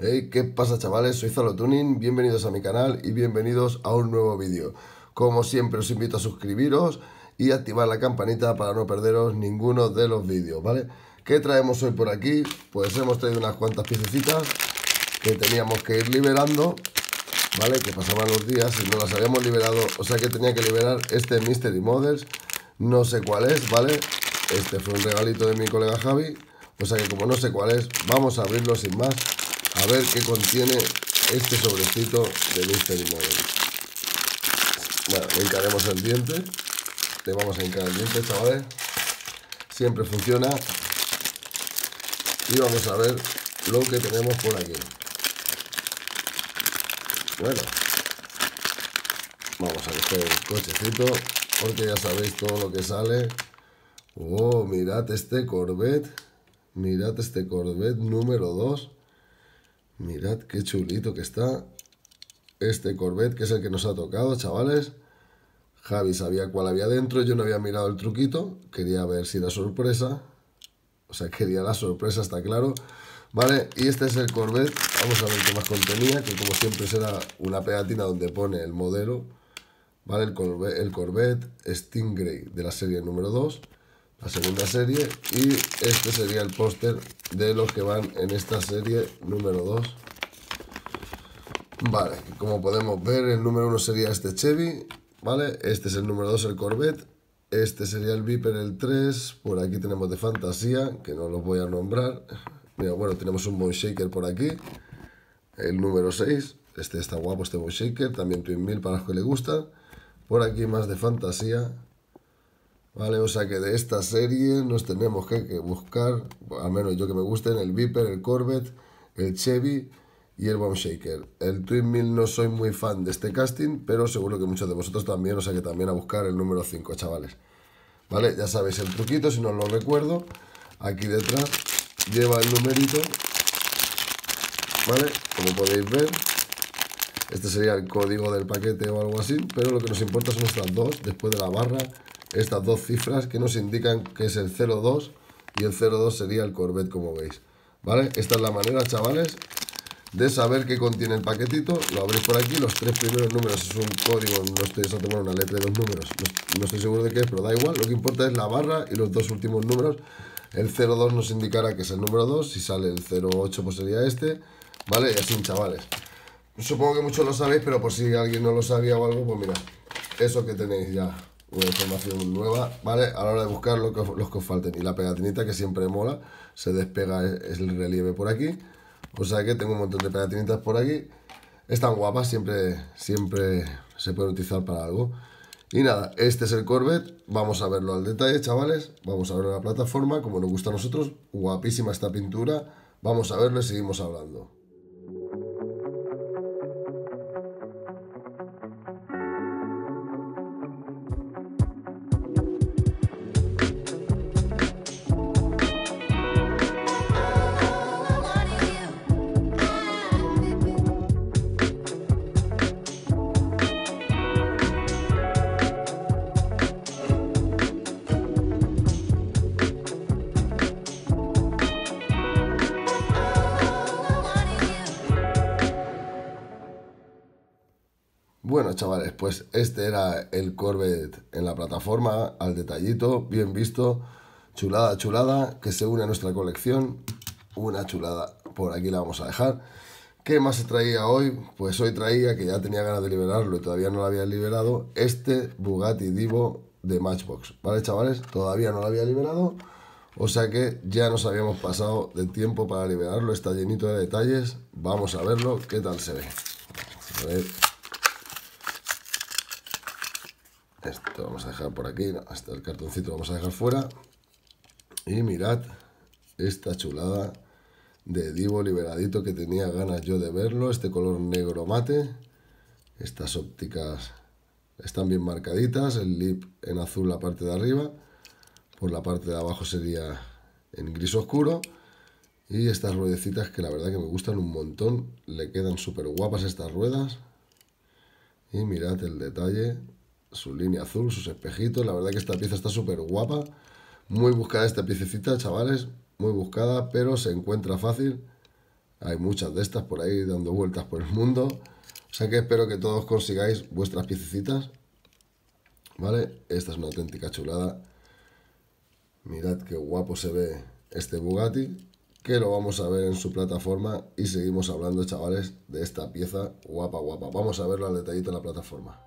¿Qué pasa chavales? Soy Zalo Tuning, bienvenidos a mi canal y bienvenidos a un nuevo vídeo. Como siempre os invito a suscribiros y activar la campanita para no perderos ninguno de los vídeos, ¿vale? ¿Qué traemos hoy por aquí? Pues hemos traído unas cuantas piececitas que teníamos que ir liberando, ¿vale? Que pasaban los días y no las habíamos liberado, o sea que tenía que liberar este Mystery Models, no sé cuál es, ¿vale? Este fue un regalito de mi colega Javi, o sea que como no sé cuál es, vamos a abrirlo sin más a ver qué contiene este sobrecito de Mystery Model. Bueno, le hincaremos el diente. Te vamos a encarar el diente, chavales. Siempre funciona. Y vamos a ver lo que tenemos por aquí. Bueno, vamos a coger el cochecito porque ya sabéis todo lo que sale. Oh, mirad este Corvette. Mirad este Corvette número 2. Mirad qué chulito que está este Corvette, que es el que nos ha tocado, chavales. Javi sabía cuál había dentro, yo no había mirado el truquito, quería ver si era sorpresa. O sea, quería la sorpresa, está claro. Vale, y este es el Corvette, vamos a ver qué más contenía, que como siempre será una pegatina donde pone el modelo. Vale, el Corvette, el Corvette Stingray de la serie número 2 la segunda serie y este sería el póster de los que van en esta serie número 2 vale, como podemos ver el número 1 sería este Chevy vale, este es el número 2 el Corvette este sería el Viper el 3 por aquí tenemos de Fantasía que no los voy a nombrar Mira, bueno, tenemos un Boy Shaker por aquí el número 6 este está guapo, este Boy Shaker también Twin Mill para los que le gusta por aquí más de Fantasía o sea que de esta serie nos tenemos que, buscar, al menos yo que me gusten, el Viper, el Corvette, el Chevy y el Bomb Shaker. El Twin Mill no soy muy fan de este casting, pero seguro que muchos de vosotros también, o sea que también a buscar el número 5, chavales. ¿Vale? Ya sabéis el truquito, si no lo recuerdo. Aquí detrás lleva el numerito, ¿vale? Como podéis ver, este sería el código del paquete o algo así, pero lo que nos importa son estas dos, después de la barra estas dos cifras que nos indican que es el 02 y el 02 sería el Corvette, como veis. ¿Vale? Esta es la manera, chavales, de saber qué contiene el paquetito. Lo abres por aquí, los tres primeros números es un código, no estoy tomar una letra de dos números, no, no, estoy seguro de qué es, pero da igual. Lo que importa es la barra y los dos últimos números. El 02 nos indicará que es el número 2, si sale el 08 pues sería este, ¿vale? Y así, chavales. Supongo que muchos lo sabéis, pero por si alguien no lo sabía o algo, pues mira, eso que tenéis ya una información nueva, ¿vale? A la hora de buscar lo que, los que os falten. Y la pegatinita que siempre mola, se despega el relieve por aquí. O sea que tengo un montón de pegatinitas por aquí. Están guapas, siempre, siempre se pueden utilizar para algo. Y nada, este es el Corvette, vamos a verlo al detalle, chavales. Vamos a ver la plataforma, como nos gusta a nosotros. Guapísima esta pintura. Vamos a verlo y seguimos hablando. chavales, pues este era el Corvette en la plataforma, al detallito, bien visto, chulada, chulada, que se une a nuestra colección, una chulada, por aquí la vamos a dejar. ¿Qué más se traía hoy? Pues hoy traía, que ya tenía ganas de liberarlo y todavía no lo había liberado, este Bugatti Divo de Matchbox, ¿vale, chavales? Todavía no lo había liberado, o sea que ya nos habíamos pasado del tiempo para liberarlo, está llenito de detalles, vamos a verlo, qué tal se ve. Esto vamos a dejar por aquí, hasta el cartoncito lo vamos a dejar fuera. Y mirad esta chulada de Divo liberadito que tenía ganas yo de verlo. Este color negro mate. Estas ópticas están bien marcaditas. El lip en azul la parte de arriba. Por la parte de abajo sería en gris oscuro. Y estas ruedecitas que la verdad que me gustan un montón. Le quedan súper guapas estas ruedas. Y mirad el detalle su línea azul, sus espejitos. La verdad que esta pieza está súper guapa. Muy buscada esta piececita, chavales. Muy buscada, pero se encuentra fácil. Hay muchas de estas por ahí dando vueltas por el mundo. O sea que espero que todos consigáis vuestras piececitas. ¿Vale? Esta es una auténtica chulada. Mirad qué guapo se ve este Bugatti. Que lo vamos a ver en su plataforma. Y seguimos hablando, chavales, de esta pieza guapa, guapa. Vamos a verlo al detallito en la plataforma.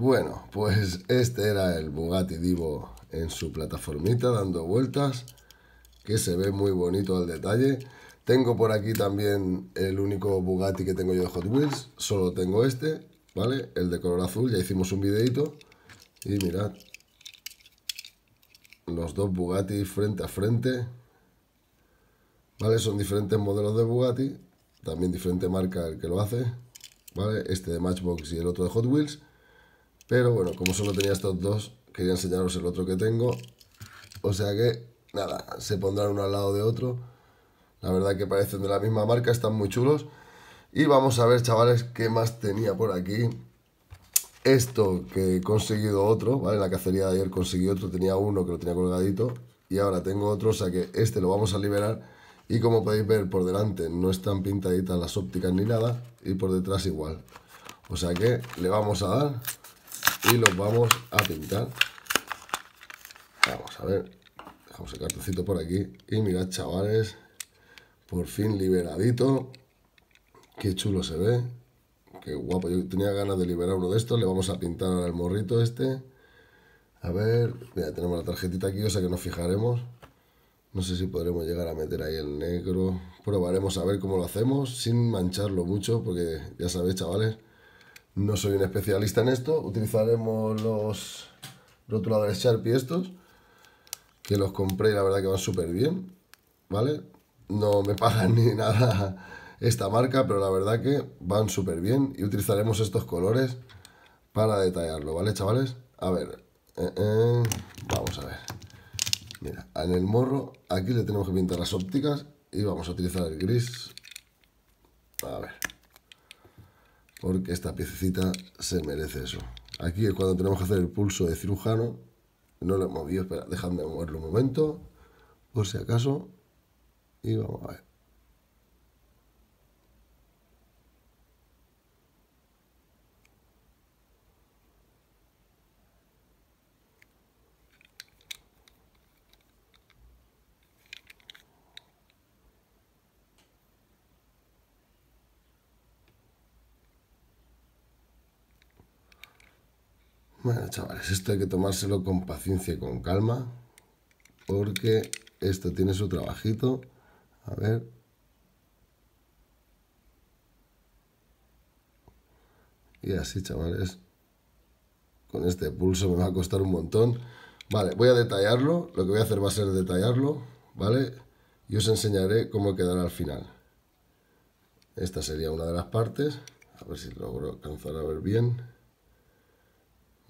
Bueno, pues este era el Bugatti Divo en su plataformita dando vueltas, que se ve muy bonito al detalle. Tengo por aquí también el único Bugatti que tengo yo de Hot Wheels, solo tengo este, ¿vale? El de color azul, ya hicimos un videito. Y mirad, los dos Bugatti frente a frente, ¿vale? Son diferentes modelos de Bugatti, también diferente marca el que lo hace, ¿vale? Este de Matchbox y el otro de Hot Wheels. Pero bueno, como solo tenía estos dos, quería enseñaros el otro que tengo. O sea que, nada, se pondrán uno al lado de otro. La verdad que parecen de la misma marca, están muy chulos. Y vamos a ver, chavales, qué más tenía por aquí. Esto que he conseguido otro, ¿vale? la cacería de ayer conseguí otro, tenía uno que lo tenía colgadito. Y ahora tengo otro, o sea que este lo vamos a liberar. Y como podéis ver, por delante no están pintaditas las ópticas ni nada. Y por detrás igual. O sea que le vamos a dar y los vamos a pintar. Vamos a ver, dejamos el cartoncito por aquí y mirad chavales, por fin liberadito, qué chulo se ve, qué guapo, yo tenía ganas de liberar uno de estos, le vamos a pintar ahora el morrito este. A ver, mira, tenemos la tarjetita aquí, o sea que nos fijaremos. No sé si podremos llegar a meter ahí el negro. Probaremos a ver cómo lo hacemos sin mancharlo mucho, porque ya sabéis, chavales, no soy un especialista en esto. Utilizaremos los rotuladores Sharpie estos, que los compré y la verdad que van súper bien, ¿vale? No me pagan ni nada esta marca, pero la verdad que van súper bien y utilizaremos estos colores para detallarlo, ¿vale, chavales? A ver, eh, eh, vamos a ver. Mira, en el morro, aquí le tenemos que pintar las ópticas y vamos a utilizar el gris. A ver porque esta piececita se merece eso. Aquí es cuando tenemos que hacer el pulso de cirujano. No lo he movido, espera, dejadme moverlo un momento, por si acaso. Y vamos a ver. Bueno, chavales, esto hay que tomárselo con paciencia y con calma, porque esto tiene su trabajito. A ver. Y así, chavales. Con este pulso me va a costar un montón. Vale, voy a detallarlo. Lo que voy a hacer va a ser detallarlo, ¿vale? Y os enseñaré cómo quedará al final. Esta sería una de las partes. A ver si logro alcanzar a ver bien.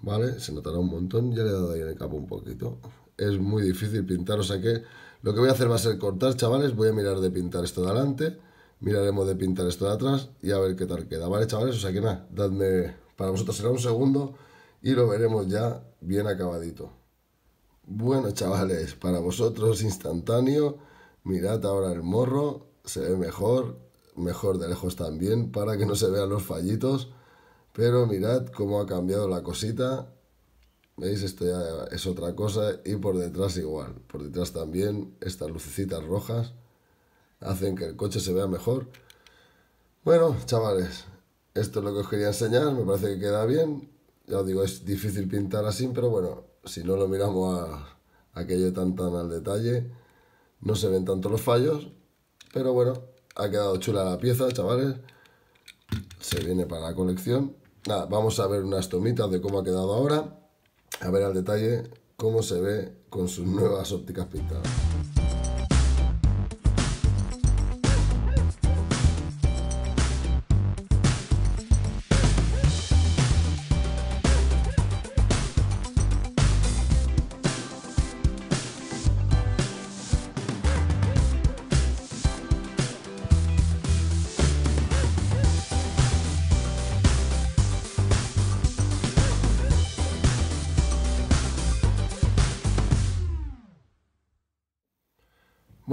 ¿vale? Se notará un montón, ya le he dado ahí en el capo un poquito. Es muy difícil pintar, o sea que lo que voy a hacer va a ser cortar, chavales. Voy a mirar de pintar esto de adelante, miraremos de pintar esto de atrás y a ver qué tal queda, ¿vale, chavales? O sea que nada, dadme, para vosotros será un segundo y lo veremos ya bien acabadito. Bueno, chavales, para vosotros instantáneo, mirad ahora el morro, se ve mejor, mejor de lejos también, para que no se vean los fallitos. Pero mirad cómo ha cambiado la cosita. ¿Veis? Esto ya es otra cosa. Y por detrás igual. Por detrás también estas lucecitas rojas hacen que el coche se vea mejor. Bueno, chavales, esto es lo que os quería enseñar. Me parece que queda bien. Ya os digo, es difícil pintar así, pero bueno, si no lo miramos a, aquello tan tan al detalle, no se ven tanto los fallos. Pero bueno, ha quedado chula la pieza, chavales. Se viene para la colección. Nada, vamos a ver unas tomitas de cómo ha quedado ahora, a ver al detalle cómo se ve con sus nuevas ópticas pintadas.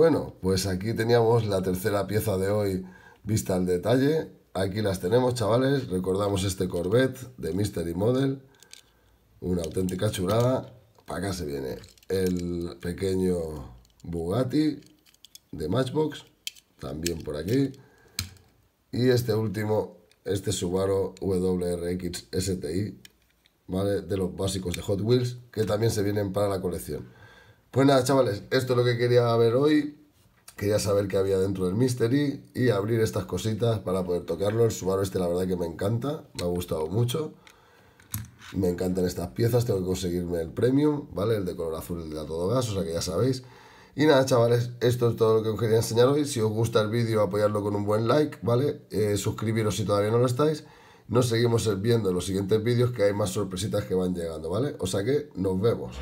Bueno, pues aquí teníamos la tercera pieza de hoy vista al detalle. Aquí las tenemos, chavales. Recordamos este Corvette de Mystery Model. Una auténtica chulada. Para acá se viene el pequeño Bugatti de Matchbox. También por aquí. Y este último, este Subaru WRX STI. ¿Vale? De los básicos de Hot Wheels. Que también se vienen para la colección. Pues nada, chavales, esto es lo que quería ver hoy. Quería saber qué había dentro del Mystery y abrir estas cositas para poder tocarlo. El Subaru este la verdad que me encanta, me ha gustado mucho. Me encantan estas piezas, tengo que conseguirme el Premium, ¿vale? El de color azul, el de a todo gas, o sea que ya sabéis. Y nada, chavales, esto es todo lo que os quería enseñar hoy. Si os gusta el vídeo, apoyadlo con un buen like, ¿vale? Eh, suscribiros si todavía no lo estáis. Nos seguimos viendo en los siguientes vídeos que hay más sorpresitas que van llegando, ¿vale? O sea que nos vemos.